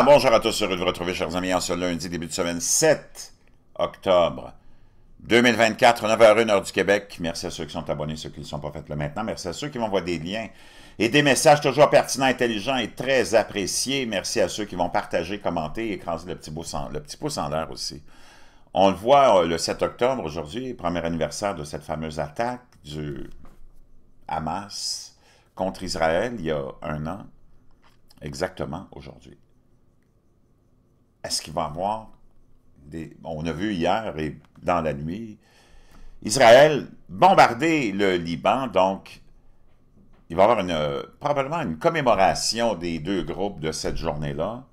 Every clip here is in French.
bonjour à tous, heureux de vous retrouver, chers amis, en ce lundi, début de semaine 7 octobre 2024, 9h01 heure du Québec. Merci à ceux qui sont abonnés, ceux qui ne sont pas faits le maintenant. Merci à ceux qui m'envoient des liens et des messages toujours pertinents, intelligents et très appréciés. Merci à ceux qui vont partager, commenter, écraser le petit, pouce en, le petit pouce en l'air aussi. On le voit euh, le 7 octobre aujourd'hui, premier anniversaire de cette fameuse attaque du Hamas contre Israël il y a un an, exactement aujourd'hui est-ce qu'il va avoir des... On a vu hier et dans la nuit, Israël bombarder le Liban, donc il va y avoir probablement une commémoration des deux groupes de cette journée-là.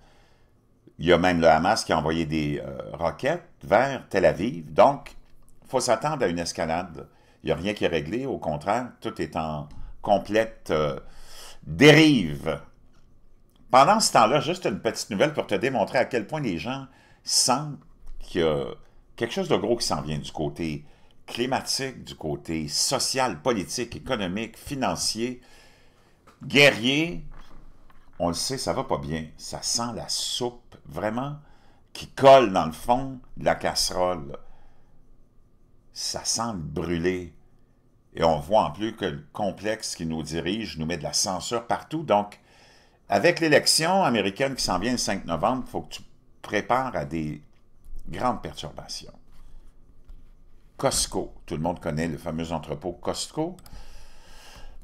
Il y a même le Hamas qui a envoyé des euh, roquettes vers Tel Aviv. Donc, il faut s'attendre à une escalade. Il n'y a rien qui est réglé. Au contraire, tout est en complète euh, dérive pendant ce temps-là, juste une petite nouvelle pour te démontrer à quel point les gens sentent qu'il y a quelque chose de gros qui s'en vient du côté climatique, du côté social, politique, économique, financier, guerrier. On le sait, ça va pas bien. Ça sent la soupe, vraiment, qui colle dans le fond de la casserole. Ça sent brûler. Et on voit en plus que le complexe qui nous dirige nous met de la censure partout. Donc, avec l'élection américaine qui s'en vient le 5 novembre, il faut que tu prépares à des grandes perturbations. Costco, tout le monde connaît le fameux entrepôt Costco.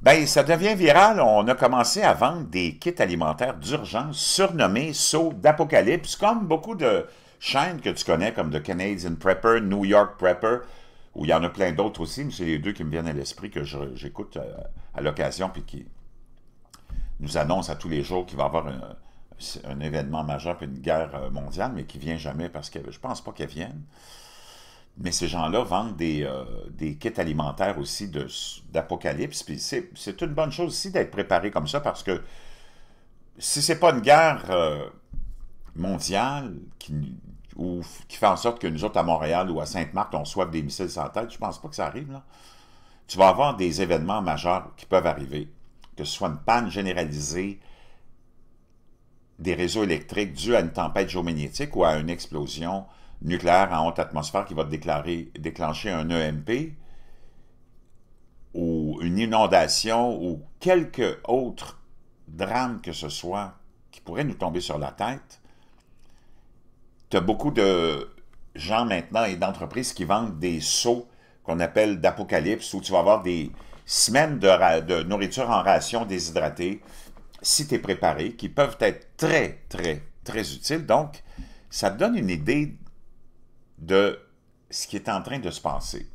Ben, ça devient viral. On a commencé à vendre des kits alimentaires d'urgence surnommés Saut d'apocalypse, comme beaucoup de chaînes que tu connais, comme The Canadian Prepper, New York Prepper, où il y en a plein d'autres aussi, mais c'est les deux qui me viennent à l'esprit que j'écoute euh, à, l'occasion puis qui, nous annonce à tous les jours qu'il va y avoir un, événement majeur, puis une guerre euh, mondiale, mais qui vient jamais parce que je pense pas qu'elle vienne. Mais ces gens-là vendent des, euh, kits alimentaires aussi d'apocalypse. Puis c'est une bonne chose aussi d'être préparé comme ça parce que si c'est pas une guerre euh, mondiale qui, ou, qui fait en sorte que nous autres à Montréal ou à Sainte-Marthe, on soit des missiles sans tête, je pense pas que ça arrive. Là. Tu vas avoir des événements majeurs qui peuvent arriver que ce soit une panne généralisée des réseaux électriques due à une tempête géomagnétique ou à une explosion nucléaire en haute atmosphère qui va déclencher un EMP ou une inondation ou quelque autre drame que ce soit qui pourrait nous tomber sur la tête, tu as beaucoup de gens maintenant et d'entreprises qui vendent des sauts qu'on appelle d'apocalypse où tu vas avoir des, semaine de, nourriture en ration déshydratée, si tu es préparé, qui peuvent être très, très, très utiles. Donc, ça te donne une idée de ce qui est en train de se passer.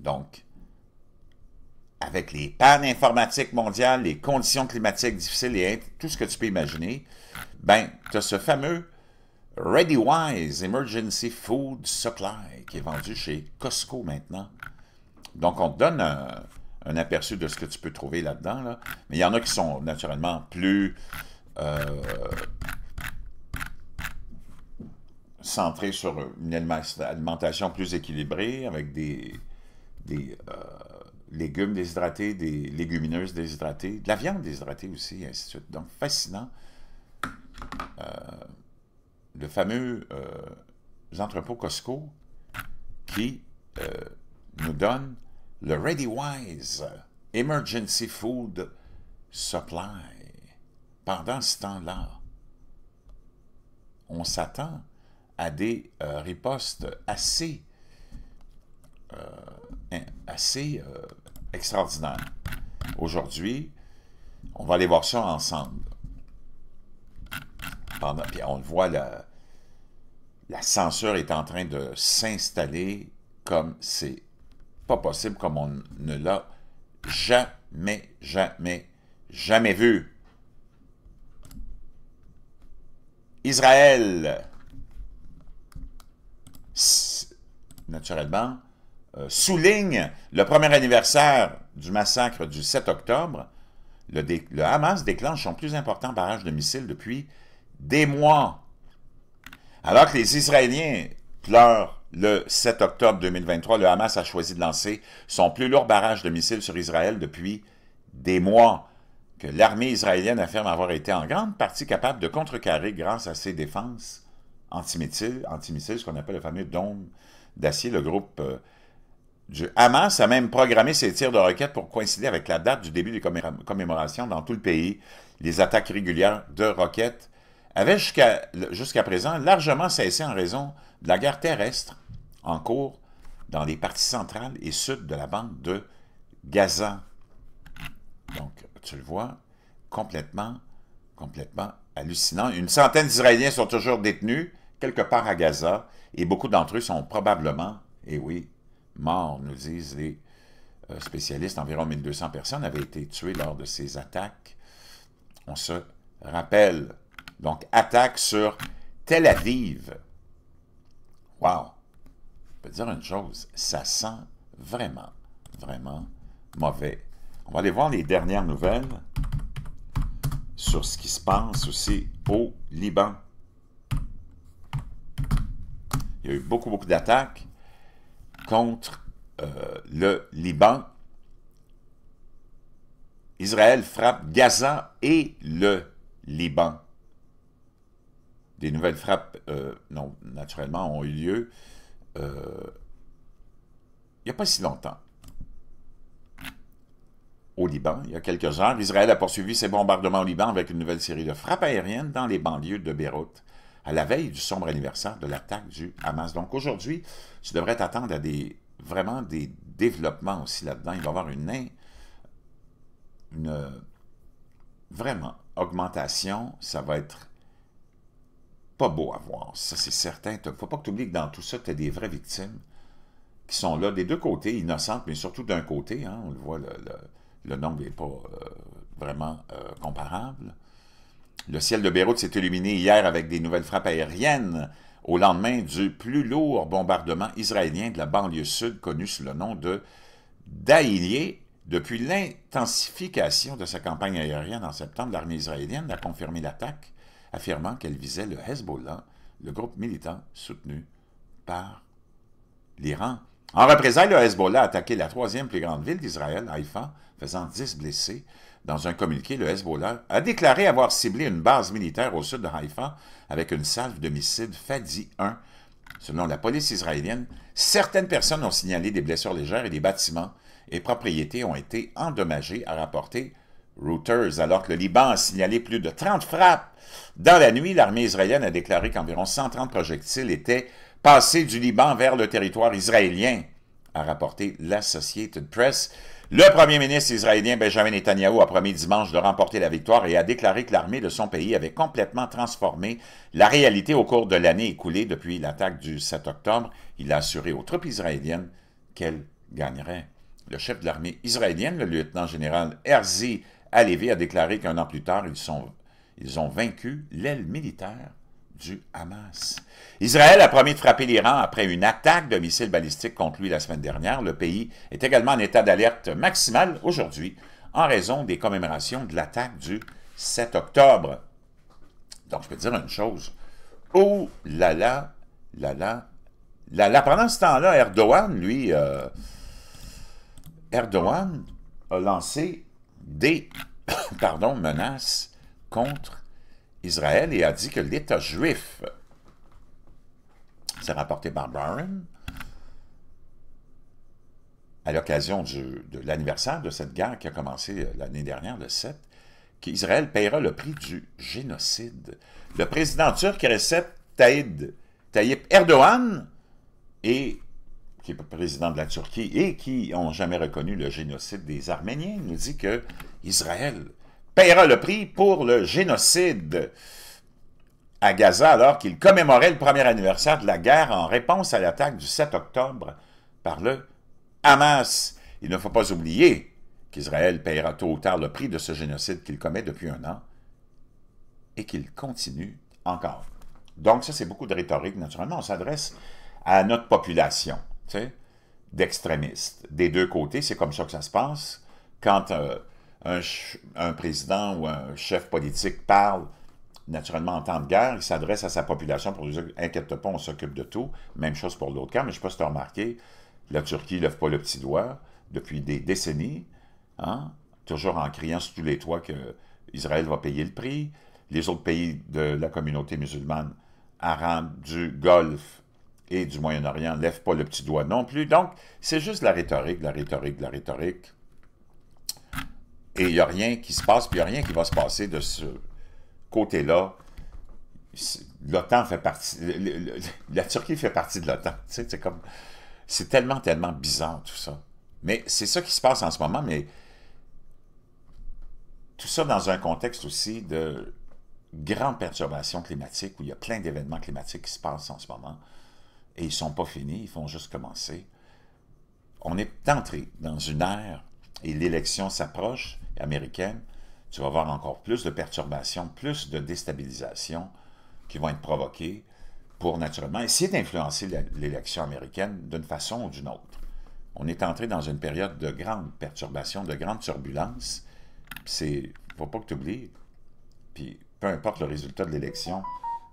Donc, avec les pannes informatiques mondiales, les conditions climatiques difficiles et tout ce que tu peux imaginer, ben, tu as ce fameux ReadyWise Emergency Food Supply qui est vendu chez Costco maintenant. Donc, on te donne un, aperçu de ce que tu peux trouver là-dedans. Mais il y en a qui sont naturellement plus euh, centrés sur une alimentation plus équilibrée, avec des, des euh, légumes déshydratés, des légumineuses déshydratées, de la viande déshydratée aussi, ainsi de suite. Donc, fascinant. Euh, le fameux entrepôt Costco qui nous donne le ReadyWise Emergency Food Supply. Pendant ce temps-là, on s'attend à des euh, ripostes assez, euh, assez euh, extraordinaires. Aujourd'hui, on va aller voir ça ensemble. on le voit, la, la censure est en train de s'installer comme c'est pas possible comme on ne l'a jamais, jamais, jamais vu. Israël, naturellement, euh, souligne le premier anniversaire du massacre du 7 octobre. le, Hamas déclenche son plus important barrage de missiles depuis des mois. Alors que les Israéliens pleurent le 7 octobre 2023, le Hamas a choisi de lancer son plus lourd barrage de missiles sur Israël depuis des mois, que l'armée israélienne affirme avoir été en grande partie capable de contrecarrer grâce à ses défenses antimissiles, ce qu'on appelle le fameux dôme d'acier. Le groupe euh, du Hamas a même programmé ses tirs de roquettes pour coïncider avec la date du début des commémorations dans tout le pays. Les attaques régulières de roquettes avaient jusqu'à présent largement cessé en raison de la guerre terrestre en cours dans les parties centrales et sud de la bande de Gaza. Donc, tu le vois, complètement, complètement hallucinant. Une centaine d'Israéliens sont toujours détenus quelque part à Gaza et beaucoup d'entre eux sont probablement, et eh oui, morts, nous disent les euh, spécialistes. Environ 1200 personnes avaient été tuées lors de ces attaques. On se rappelle. Donc, attaque sur Tel Aviv. Wow! dire une chose, ça sent vraiment, vraiment mauvais. On va aller voir les dernières nouvelles sur ce qui se passe aussi au Liban. Il y a eu beaucoup, beaucoup d'attaques contre euh, le Liban. Israël frappe Gaza et le Liban. Des nouvelles frappes, euh, non, naturellement, ont eu lieu euh, il n'y a pas si longtemps, au Liban, il y a quelques heures, Israël a poursuivi ses bombardements au Liban avec une nouvelle série de frappes aériennes dans les banlieues de Beyrouth, à la veille du sombre anniversaire de l'attaque du Hamas. Donc aujourd'hui, tu devrais t'attendre à des, vraiment des développements aussi là-dedans. Il va y avoir une, une vraiment augmentation. Ça va être pas beau à voir, ça c'est certain. Il ne faut pas que tu oublies que dans tout ça, tu as des vraies victimes qui sont là des deux côtés, innocentes, mais surtout d'un côté. Hein, on le voit, le, nombre n'est pas euh, vraiment euh, comparable. Le ciel de Beyrouth s'est illuminé hier avec des nouvelles frappes aériennes au lendemain du plus lourd bombardement israélien de la banlieue sud, connu sous le nom de Daïlier. Depuis l'intensification de sa campagne aérienne en septembre, l'armée israélienne a confirmé l'attaque affirmant qu'elle visait le Hezbollah, le groupe militant soutenu par l'Iran. En représailles, le Hezbollah a attaqué la troisième plus grande ville d'Israël, Haïfa, faisant 10 blessés. Dans un communiqué, le Hezbollah a déclaré avoir ciblé une base militaire au sud de Haïfa avec une salve de missiles Fadi 1. Selon la police israélienne, certaines personnes ont signalé des blessures légères et des bâtiments et propriétés ont été endommagés, a rapporté alors que le Liban a signalé plus de 30 frappes. Dans la nuit, l'armée israélienne a déclaré qu'environ 130 projectiles étaient passés du Liban vers le territoire israélien, a rapporté l'Associated Press. Le premier ministre israélien Benjamin Netanyahu a promis dimanche de remporter la victoire et a déclaré que l'armée de son pays avait complètement transformé la réalité au cours de l'année écoulée depuis l'attaque du 7 octobre. Il a assuré aux troupes israéliennes qu'elles gagneraient. Le chef de l'armée israélienne, le lieutenant général Herzi Alévi a déclaré qu'un an plus tard, ils, sont, ils ont vaincu l'aile militaire du Hamas. Israël a promis de frapper l'Iran après une attaque de missiles balistiques contre lui la semaine dernière. Le pays est également en état d'alerte maximale aujourd'hui en raison des commémorations de l'attaque du 7 octobre. Donc, je peux dire une chose. Oh là là, là là, là là. Pendant ce temps-là, Erdogan, lui, euh, Erdogan a lancé des menaces contre Israël et a dit que l'État juif, c'est rapporté par Barron, à l'occasion de l'anniversaire de cette guerre qui a commencé l'année dernière, le 7, qu'Israël paiera le prix du génocide. Le président turc Recep Tayyip Erdogan et qui est président de la Turquie et qui n'ont jamais reconnu le génocide des Arméniens, nous dit que Israël paiera le prix pour le génocide à Gaza alors qu'il commémorait le premier anniversaire de la guerre en réponse à l'attaque du 7 octobre par le Hamas. Il ne faut pas oublier qu'Israël paiera tôt ou tard le prix de ce génocide qu'il commet depuis un an et qu'il continue encore. Donc ça, c'est beaucoup de rhétorique. Naturellement, on s'adresse à notre population d'extrémistes. Des deux côtés, c'est comme ça que ça se passe. Quand euh, un, président ou un chef politique parle, naturellement en temps de guerre, il s'adresse à sa population pour dire « inquiète pas, on s'occupe de tout ». Même chose pour l'autre camp, mais je ne sais pas si tu as remarqué, la Turquie ne lève pas le petit doigt depuis des décennies, hein, toujours en criant sur tous les toits Israël va payer le prix. Les autres pays de la communauté musulmane, arabe du Golfe, et du Moyen-Orient ne lève pas le petit doigt non plus. Donc, c'est juste la rhétorique, la rhétorique, la rhétorique. Et il n'y a rien qui se passe, puis il n'y a rien qui va se passer de ce côté-là. L'OTAN fait partie... la Turquie fait partie de l'OTAN. Tu sais, c'est tellement, tellement bizarre, tout ça. Mais c'est ça qui se passe en ce moment, mais... Tout ça dans un contexte aussi de grandes perturbations climatiques, où il y a plein d'événements climatiques qui se passent en ce moment et ils ne sont pas finis, ils font juste commencer. On est entré dans une ère, et l'élection s'approche, américaine, tu vas voir encore plus de perturbations, plus de déstabilisations qui vont être provoquées pour naturellement essayer d'influencer l'élection américaine d'une façon ou d'une autre. On est entré dans une période de grande perturbations, de grande turbulence. ne faut pas que tu oublies. Puis peu importe le résultat de l'élection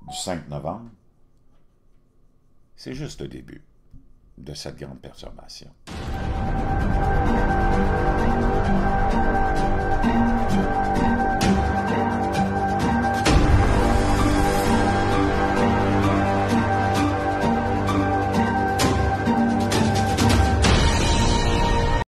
du 5 novembre, c'est juste le début de cette grande perturbation.